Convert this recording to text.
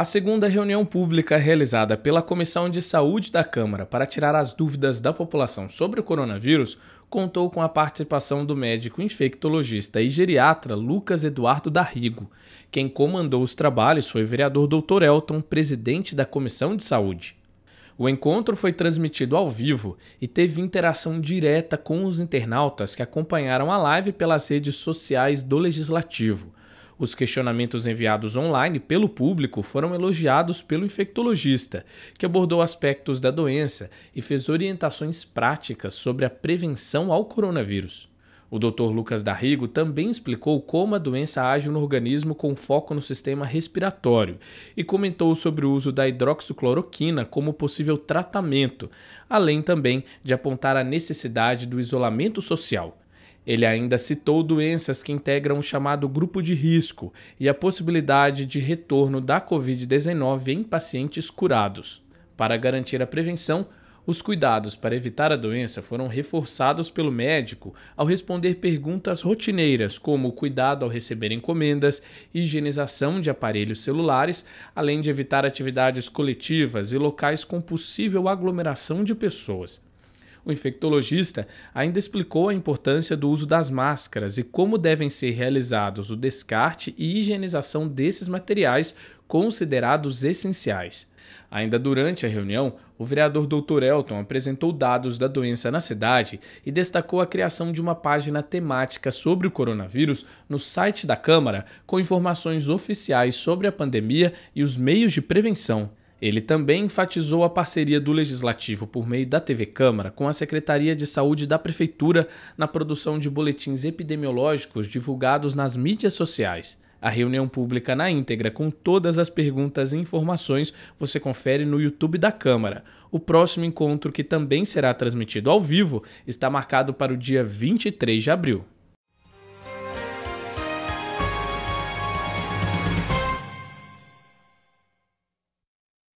A segunda reunião pública realizada pela Comissão de Saúde da Câmara para tirar as dúvidas da população sobre o coronavírus contou com a participação do médico infectologista e geriatra Lucas Eduardo Darrigo. Quem comandou os trabalhos foi o vereador Dr. Elton, presidente da Comissão de Saúde. O encontro foi transmitido ao vivo e teve interação direta com os internautas que acompanharam a live pelas redes sociais do Legislativo. Os questionamentos enviados online pelo público foram elogiados pelo infectologista, que abordou aspectos da doença e fez orientações práticas sobre a prevenção ao coronavírus. O Dr. Lucas Darrigo também explicou como a doença age no organismo com foco no sistema respiratório e comentou sobre o uso da hidroxicloroquina como possível tratamento, além também de apontar a necessidade do isolamento social. Ele ainda citou doenças que integram o chamado grupo de risco e a possibilidade de retorno da Covid-19 em pacientes curados. Para garantir a prevenção, os cuidados para evitar a doença foram reforçados pelo médico ao responder perguntas rotineiras, como cuidado ao receber encomendas, higienização de aparelhos celulares, além de evitar atividades coletivas e locais com possível aglomeração de pessoas. O infectologista ainda explicou a importância do uso das máscaras e como devem ser realizados o descarte e higienização desses materiais considerados essenciais. Ainda durante a reunião, o vereador Dr. Elton apresentou dados da doença na cidade e destacou a criação de uma página temática sobre o coronavírus no site da Câmara, com informações oficiais sobre a pandemia e os meios de prevenção. Ele também enfatizou a parceria do Legislativo por meio da TV Câmara com a Secretaria de Saúde da Prefeitura na produção de boletins epidemiológicos divulgados nas mídias sociais. A reunião pública na íntegra, com todas as perguntas e informações, você confere no YouTube da Câmara. O próximo encontro, que também será transmitido ao vivo, está marcado para o dia 23 de abril.